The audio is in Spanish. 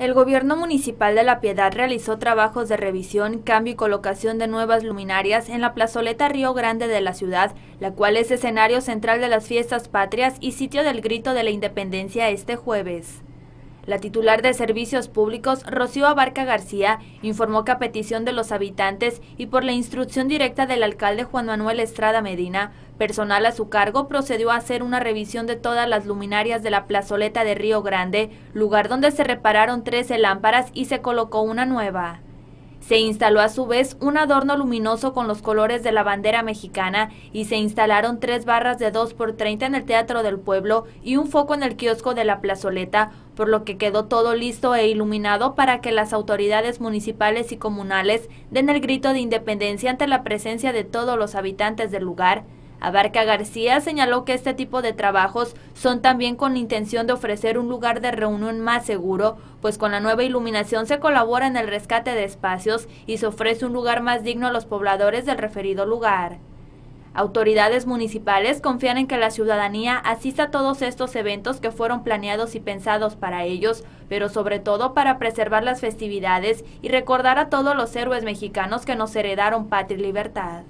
El gobierno municipal de La Piedad realizó trabajos de revisión, cambio y colocación de nuevas luminarias en la plazoleta Río Grande de la ciudad, la cual es escenario central de las fiestas patrias y sitio del grito de la independencia este jueves. La titular de Servicios Públicos, Rocío Abarca García, informó que a petición de los habitantes y por la instrucción directa del alcalde Juan Manuel Estrada Medina, personal a su cargo procedió a hacer una revisión de todas las luminarias de la plazoleta de Río Grande, lugar donde se repararon 13 lámparas y se colocó una nueva. Se instaló a su vez un adorno luminoso con los colores de la bandera mexicana y se instalaron tres barras de 2 por 30 en el Teatro del Pueblo y un foco en el kiosco de la plazoleta, por lo que quedó todo listo e iluminado para que las autoridades municipales y comunales den el grito de independencia ante la presencia de todos los habitantes del lugar Abarca García señaló que este tipo de trabajos son también con intención de ofrecer un lugar de reunión más seguro, pues con la nueva iluminación se colabora en el rescate de espacios y se ofrece un lugar más digno a los pobladores del referido lugar. Autoridades municipales confían en que la ciudadanía asista a todos estos eventos que fueron planeados y pensados para ellos, pero sobre todo para preservar las festividades y recordar a todos los héroes mexicanos que nos heredaron patria y libertad.